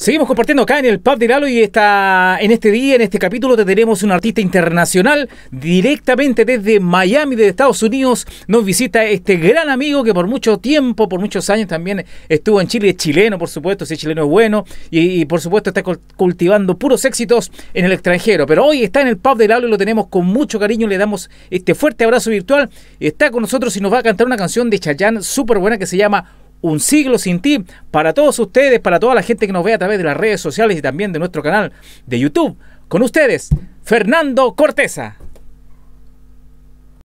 Seguimos compartiendo acá en el Pub de Lalo y está en este día, en este capítulo, te tenemos un artista internacional directamente desde Miami, de Estados Unidos. Nos visita este gran amigo que por mucho tiempo, por muchos años también estuvo en Chile, es chileno, por supuesto, si es chileno es bueno y, por supuesto está cultivando puros éxitos en el extranjero. Pero hoy está en el Pub de Lalo y lo tenemos con mucho cariño, le damos este fuerte abrazo virtual. Está con nosotros y nos va a cantar una canción de Chayanne súper buena que se llama un siglo sin ti para todos ustedes, para toda la gente que nos ve a través de las redes sociales y también de nuestro canal de YouTube. Con ustedes, Fernando Corteza.